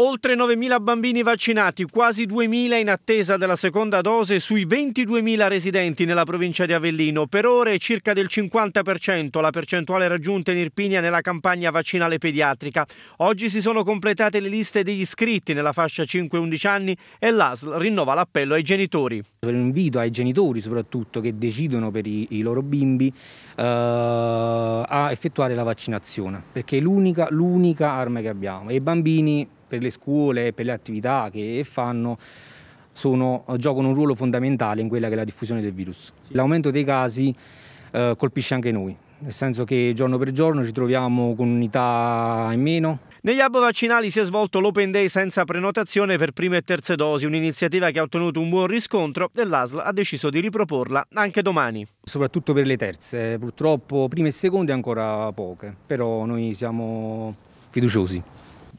Oltre 9.000 bambini vaccinati, quasi 2.000 in attesa della seconda dose sui 22.000 residenti nella provincia di Avellino. Per ora è circa del 50% la percentuale raggiunta in Irpinia nella campagna vaccinale pediatrica. Oggi si sono completate le liste degli iscritti nella fascia 5-11 anni e l'ASL rinnova l'appello ai genitori. L'invito ai genitori soprattutto che decidono per i, i loro bimbi eh, a effettuare la vaccinazione perché è l'unica arma che abbiamo i bambini per le scuole, per le attività che fanno, sono, eh, giocano un ruolo fondamentale in quella che è la diffusione del virus. L'aumento dei casi eh, colpisce anche noi, nel senso che giorno per giorno ci troviamo con unità in meno. Negli hub vaccinali si è svolto l'Open Day senza prenotazione per prime e terze dosi, un'iniziativa che ha ottenuto un buon riscontro e l'ASL ha deciso di riproporla anche domani. Soprattutto per le terze, eh, purtroppo prime e seconde ancora poche, però noi siamo fiduciosi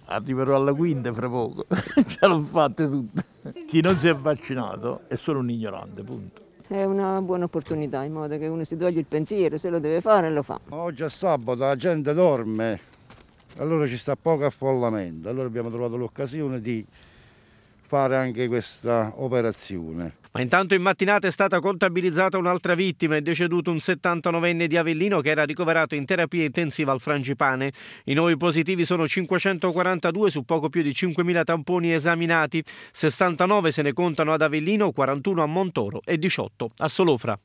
arriverò alla quinta fra poco, ce l'ho fatta tutta. Chi non si è vaccinato è solo un ignorante, punto. È una buona opportunità in modo che uno si toglie il pensiero, se lo deve fare lo fa. Oggi è sabato, la gente dorme, allora ci sta poco affollamento, allora abbiamo trovato l'occasione di fare anche questa operazione. Ma intanto in mattinata è stata contabilizzata un'altra vittima, è deceduto un 79enne di Avellino che era ricoverato in terapia intensiva al frangipane. I nuovi positivi sono 542 su poco più di 5.000 tamponi esaminati, 69 se ne contano ad Avellino, 41 a Montoro e 18 a Solofra.